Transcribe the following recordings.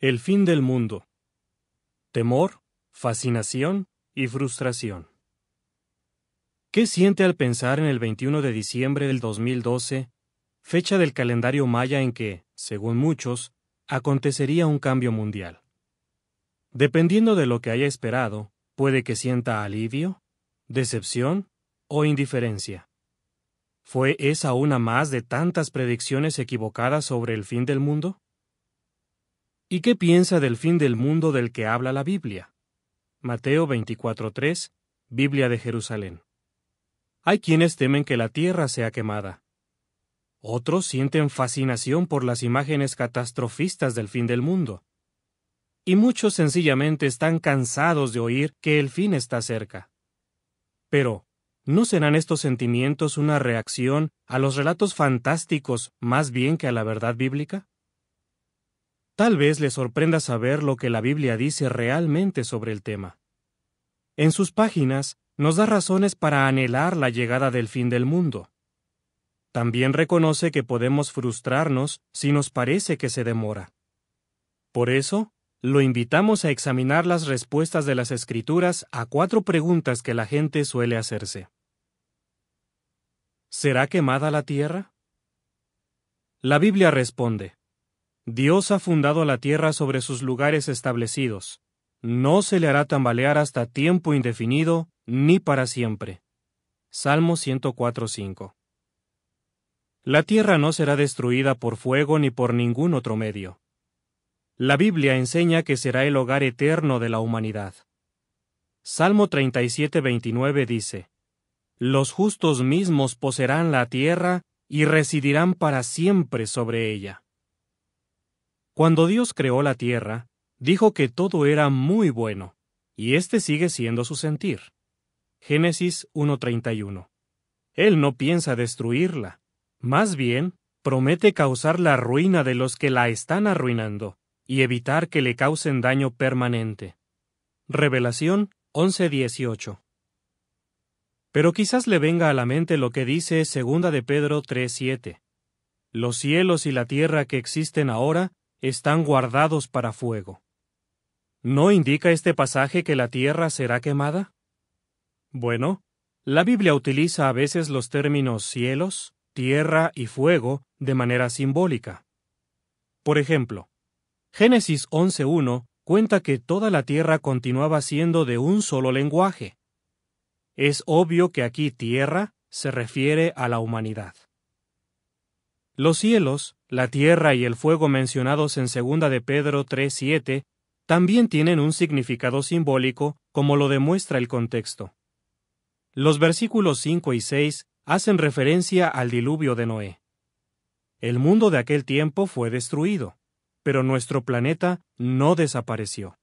El fin del mundo. Temor, fascinación y frustración. ¿Qué siente al pensar en el 21 de diciembre del 2012, fecha del calendario maya en que, según muchos, acontecería un cambio mundial? Dependiendo de lo que haya esperado, puede que sienta alivio, decepción o indiferencia. ¿Fue esa una más de tantas predicciones equivocadas sobre el fin del mundo? ¿Y qué piensa del fin del mundo del que habla la Biblia? Mateo 24:3, Biblia de Jerusalén. Hay quienes temen que la tierra sea quemada. Otros sienten fascinación por las imágenes catastrofistas del fin del mundo. Y muchos sencillamente están cansados de oír que el fin está cerca. Pero, ¿no serán estos sentimientos una reacción a los relatos fantásticos más bien que a la verdad bíblica? Tal vez le sorprenda saber lo que la Biblia dice realmente sobre el tema. En sus páginas nos da razones para anhelar la llegada del fin del mundo. También reconoce que podemos frustrarnos si nos parece que se demora. Por eso, lo invitamos a examinar las respuestas de las Escrituras a cuatro preguntas que la gente suele hacerse. ¿Será quemada la tierra? La Biblia responde, Dios ha fundado la tierra sobre sus lugares establecidos. No se le hará tambalear hasta tiempo indefinido, ni para siempre. Salmo 104.5. La tierra no será destruida por fuego ni por ningún otro medio. La Biblia enseña que será el hogar eterno de la humanidad. Salmo 37.29 dice, Los justos mismos poseerán la tierra y residirán para siempre sobre ella. Cuando Dios creó la tierra, dijo que todo era muy bueno, y este sigue siendo su sentir. Génesis 1.31. Él no piensa destruirla, más bien, promete causar la ruina de los que la están arruinando, y evitar que le causen daño permanente. Revelación 11.18. Pero quizás le venga a la mente lo que dice 2 de Pedro 3.7. Los cielos y la tierra que existen ahora están guardados para fuego. ¿No indica este pasaje que la tierra será quemada? Bueno, la Biblia utiliza a veces los términos cielos, tierra y fuego de manera simbólica. Por ejemplo, Génesis 11.1 cuenta que toda la tierra continuaba siendo de un solo lenguaje. Es obvio que aquí tierra se refiere a la humanidad. Los cielos la tierra y el fuego mencionados en 2 de Pedro 3:7 también tienen un significado simbólico, como lo demuestra el contexto. Los versículos 5 y 6 hacen referencia al diluvio de Noé. El mundo de aquel tiempo fue destruido, pero nuestro planeta no desapareció.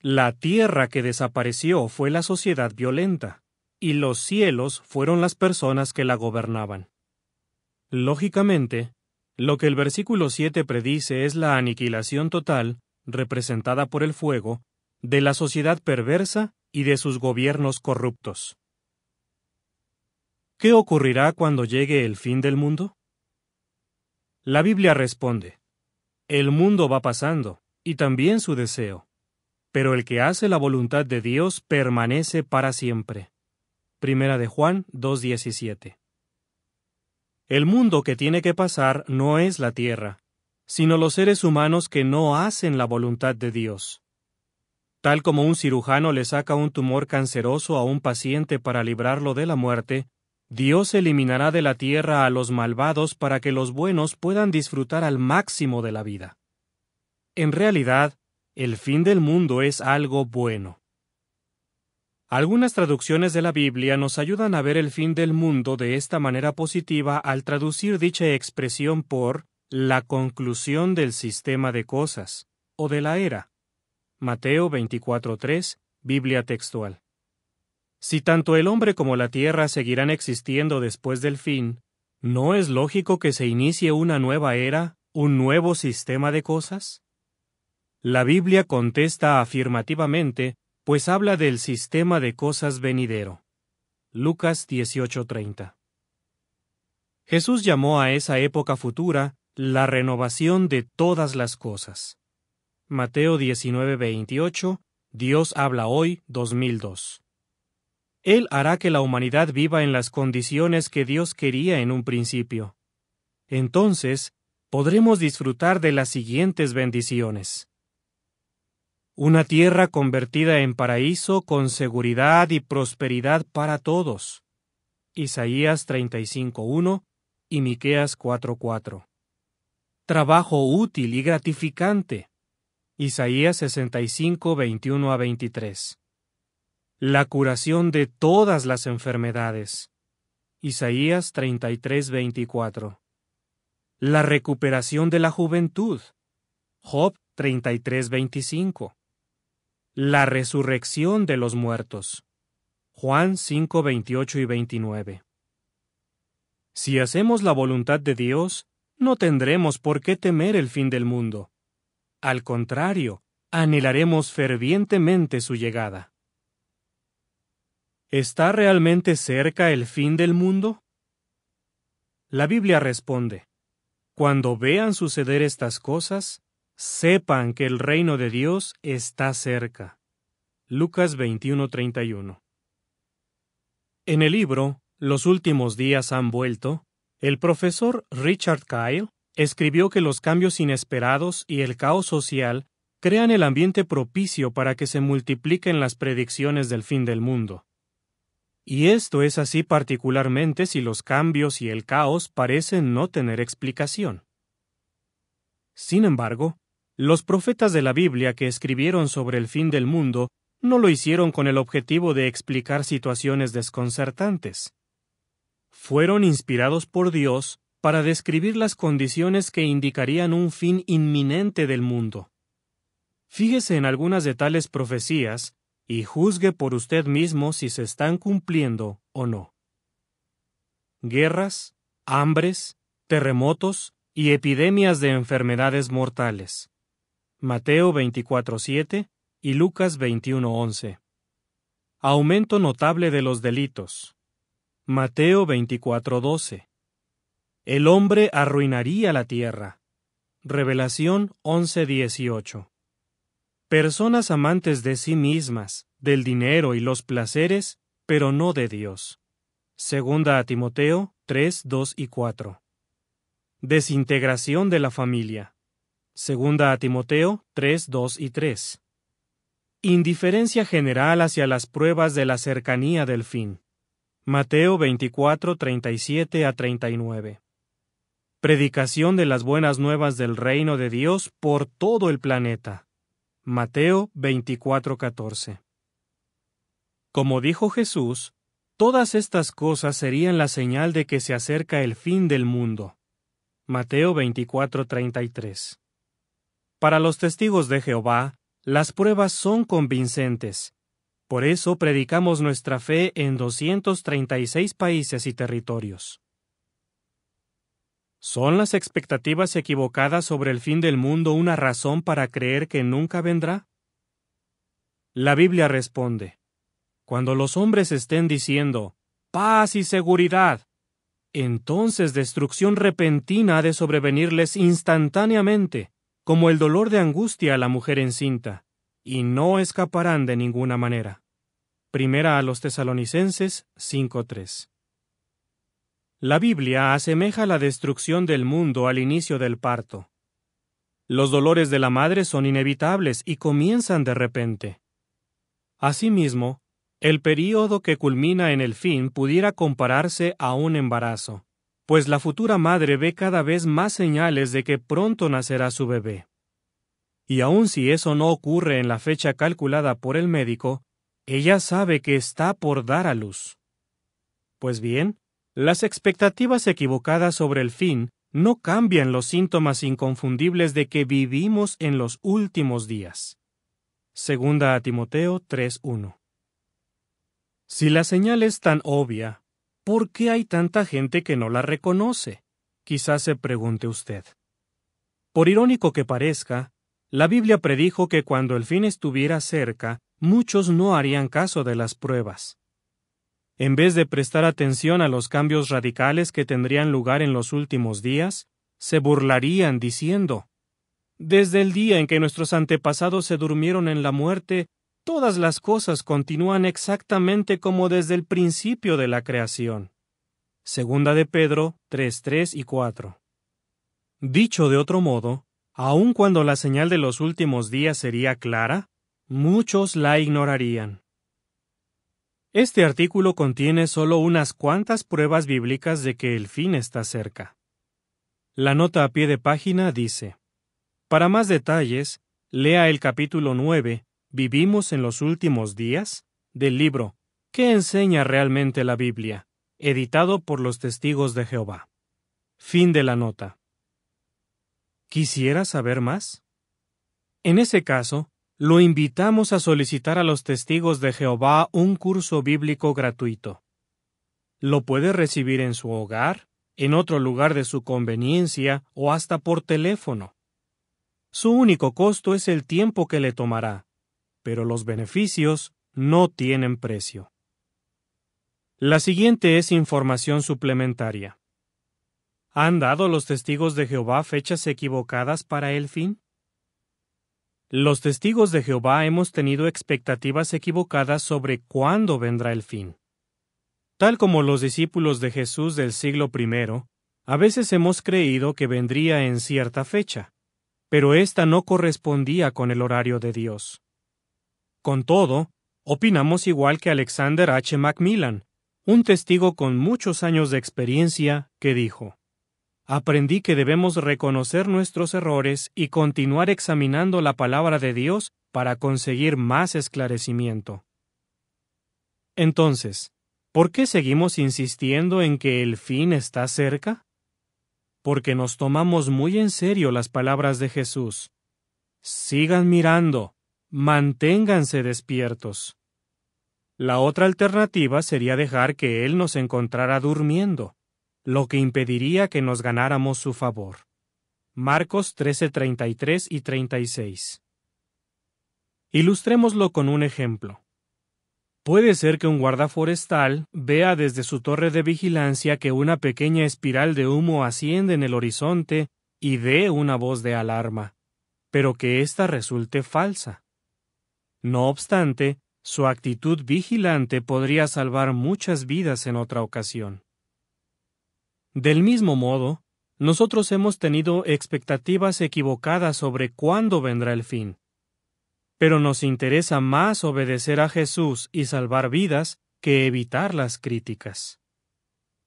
La tierra que desapareció fue la sociedad violenta, y los cielos fueron las personas que la gobernaban. Lógicamente, lo que el versículo 7 predice es la aniquilación total, representada por el fuego, de la sociedad perversa y de sus gobiernos corruptos. ¿Qué ocurrirá cuando llegue el fin del mundo? La Biblia responde, El mundo va pasando, y también su deseo, pero el que hace la voluntad de Dios permanece para siempre. Primera de Juan 2.17 el mundo que tiene que pasar no es la tierra, sino los seres humanos que no hacen la voluntad de Dios. Tal como un cirujano le saca un tumor canceroso a un paciente para librarlo de la muerte, Dios eliminará de la tierra a los malvados para que los buenos puedan disfrutar al máximo de la vida. En realidad, el fin del mundo es algo bueno. Algunas traducciones de la Biblia nos ayudan a ver el fin del mundo de esta manera positiva al traducir dicha expresión por la conclusión del sistema de cosas o de la era. Mateo 24:3, Biblia textual. Si tanto el hombre como la tierra seguirán existiendo después del fin, ¿no es lógico que se inicie una nueva era, un nuevo sistema de cosas? La Biblia contesta afirmativamente pues habla del sistema de cosas venidero. Lucas 18:30. Jesús llamó a esa época futura la renovación de todas las cosas. Mateo 19:28, Dios habla hoy 2002. Él hará que la humanidad viva en las condiciones que Dios quería en un principio. Entonces, podremos disfrutar de las siguientes bendiciones una tierra convertida en paraíso con seguridad y prosperidad para todos. Isaías 35.1 y Miqueas 4.4. Trabajo útil y gratificante. Isaías 65, 21 a 23. La curación de todas las enfermedades. Isaías 33.24 La recuperación de la juventud. Job 33.25 la resurrección de los muertos. Juan 5, 28 y 29. Si hacemos la voluntad de Dios, no tendremos por qué temer el fin del mundo. Al contrario, anhelaremos fervientemente su llegada. ¿Está realmente cerca el fin del mundo? La Biblia responde, Cuando vean suceder estas cosas, Sepan que el reino de Dios está cerca. Lucas 21:31 En el libro Los últimos días han vuelto, el profesor Richard Kyle escribió que los cambios inesperados y el caos social crean el ambiente propicio para que se multipliquen las predicciones del fin del mundo. Y esto es así particularmente si los cambios y el caos parecen no tener explicación. Sin embargo, los profetas de la Biblia que escribieron sobre el fin del mundo no lo hicieron con el objetivo de explicar situaciones desconcertantes. Fueron inspirados por Dios para describir las condiciones que indicarían un fin inminente del mundo. Fíjese en algunas de tales profecías y juzgue por usted mismo si se están cumpliendo o no. Guerras, hambres, terremotos y epidemias de enfermedades mortales. Mateo 24:7 y Lucas 21:11. Aumento notable de los delitos. Mateo 24:12. El hombre arruinaría la tierra. Revelación 11:18. Personas amantes de sí mismas, del dinero y los placeres, pero no de Dios. Segunda a Timoteo 3, 2 y 4. Desintegración de la familia. Segunda a Timoteo 3, 2 y 3. Indiferencia general hacia las pruebas de la cercanía del fin. Mateo 24, 37 a 39. Predicación de las buenas nuevas del reino de Dios por todo el planeta. Mateo 24, 14. Como dijo Jesús, todas estas cosas serían la señal de que se acerca el fin del mundo. Mateo 24, 33. Para los testigos de Jehová, las pruebas son convincentes. Por eso predicamos nuestra fe en 236 países y territorios. ¿Son las expectativas equivocadas sobre el fin del mundo una razón para creer que nunca vendrá? La Biblia responde, Cuando los hombres estén diciendo, paz y seguridad, entonces destrucción repentina ha de sobrevenirles instantáneamente como el dolor de angustia a la mujer encinta, y no escaparán de ninguna manera. Primera a los tesalonicenses 5.3. La Biblia asemeja la destrucción del mundo al inicio del parto. Los dolores de la madre son inevitables y comienzan de repente. Asimismo, el período que culmina en el fin pudiera compararse a un embarazo pues la futura madre ve cada vez más señales de que pronto nacerá su bebé. Y aun si eso no ocurre en la fecha calculada por el médico, ella sabe que está por dar a luz. Pues bien, las expectativas equivocadas sobre el fin no cambian los síntomas inconfundibles de que vivimos en los últimos días. Segunda a Timoteo 3.1. Si la señal es tan obvia, ¿Por qué hay tanta gente que no la reconoce? Quizás se pregunte usted. Por irónico que parezca, la Biblia predijo que cuando el fin estuviera cerca, muchos no harían caso de las pruebas. En vez de prestar atención a los cambios radicales que tendrían lugar en los últimos días, se burlarían diciendo, Desde el día en que nuestros antepasados se durmieron en la muerte, Todas las cosas continúan exactamente como desde el principio de la creación. Segunda de Pedro 3, 3 y 4. Dicho de otro modo, aun cuando la señal de los últimos días sería clara, muchos la ignorarían. Este artículo contiene solo unas cuantas pruebas bíblicas de que el fin está cerca. La nota a pie de página dice, Para más detalles, lea el capítulo 9, ¿Vivimos en los últimos días? del libro ¿Qué enseña realmente la Biblia? editado por los testigos de Jehová. Fin de la nota. ¿Quisiera saber más? En ese caso, lo invitamos a solicitar a los testigos de Jehová un curso bíblico gratuito. Lo puede recibir en su hogar, en otro lugar de su conveniencia o hasta por teléfono. Su único costo es el tiempo que le tomará, pero los beneficios no tienen precio. La siguiente es información suplementaria. ¿Han dado los testigos de Jehová fechas equivocadas para el fin? Los testigos de Jehová hemos tenido expectativas equivocadas sobre cuándo vendrá el fin. Tal como los discípulos de Jesús del siglo I, a veces hemos creído que vendría en cierta fecha, pero esta no correspondía con el horario de Dios. Con todo, opinamos igual que Alexander H. Macmillan, un testigo con muchos años de experiencia, que dijo, Aprendí que debemos reconocer nuestros errores y continuar examinando la palabra de Dios para conseguir más esclarecimiento. Entonces, ¿por qué seguimos insistiendo en que el fin está cerca? Porque nos tomamos muy en serio las palabras de Jesús. Sigan mirando, Manténganse despiertos. La otra alternativa sería dejar que Él nos encontrara durmiendo, lo que impediría que nos ganáramos su favor. Marcos 13:33 y 36. Ilustrémoslo con un ejemplo. Puede ser que un guarda forestal vea desde su torre de vigilancia que una pequeña espiral de humo asciende en el horizonte y dé una voz de alarma, pero que ésta resulte falsa. No obstante, su actitud vigilante podría salvar muchas vidas en otra ocasión. Del mismo modo, nosotros hemos tenido expectativas equivocadas sobre cuándo vendrá el fin. Pero nos interesa más obedecer a Jesús y salvar vidas que evitar las críticas.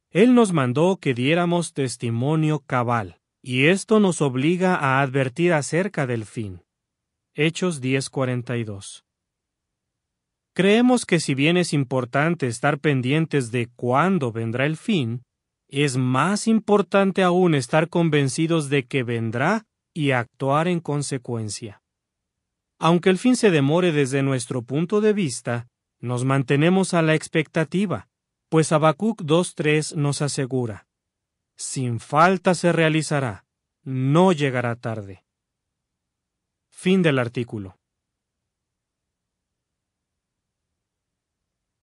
Él nos mandó que diéramos testimonio cabal, y esto nos obliga a advertir acerca del fin. Hechos 10:42. Creemos que si bien es importante estar pendientes de cuándo vendrá el fin, es más importante aún estar convencidos de que vendrá y actuar en consecuencia. Aunque el fin se demore desde nuestro punto de vista, nos mantenemos a la expectativa, pues Habacuc 2.3 nos asegura, sin falta se realizará, no llegará tarde. Fin del artículo.